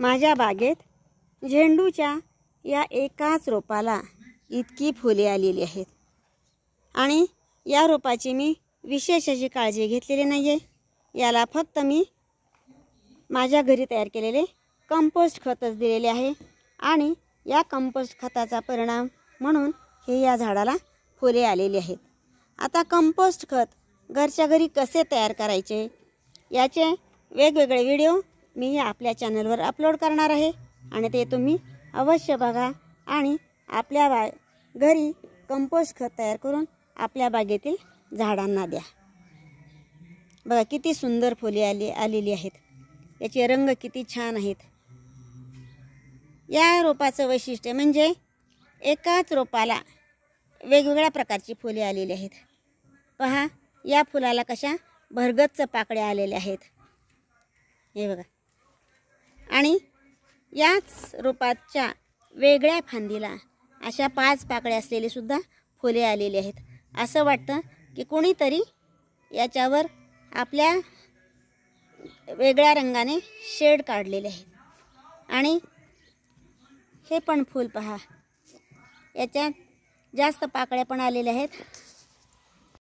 माझ्या बागेत झेंडूच्या या एकाच रोपाला इतकी फुले आलेली आहेत आणि या रोपाची मी विशेष अशी काळजी घेतलेली नाही आहे याला फक्त मी माझ्या घरी तयार केलेले कंपोस्ट खतच दिलेले आहे आणि या कंपोस्ट खताचा परिणाम म्हणून हे या झाडाला फुले आलेली आहेत आता कंपोस्ट खत घरच्या घरी कसे तयार करायचे याचे वेगवेगळे व्हिडिओ मी आपल्या चॅनलवर अपलोड करणार आहे आणि ते तुम्ही अवश्य बघा आणि आपल्या बा घरी कंपोस्ट खत तयार करून आपल्या बागेतील झाडांना द्या बघा किती सुंदर फुले आली आलेली आहेत याचे रंग किती छान आहेत या रोपाचं वैशिष्ट्य म्हणजे एकाच रोपाला वेगवेगळ्या प्रकारची फुले आलेली आहेत पहा या फुलाला कशा भरगच्च पाकळ्या आलेल्या आहेत हे बघा याच रोपाच्या वेगळ्या फांदीला अशा पाच पाकळ्या असलेलीसुद्धा सुद्धा फुले आलेली आहेत असं वाटतं की कोणीतरी याच्यावर आपल्या वेगळ्या रंगाने शेड काढलेले आहेत आणि हे पण फूल पहा याच्यात जास्त पाकळ्या पण आलेल्या आहेत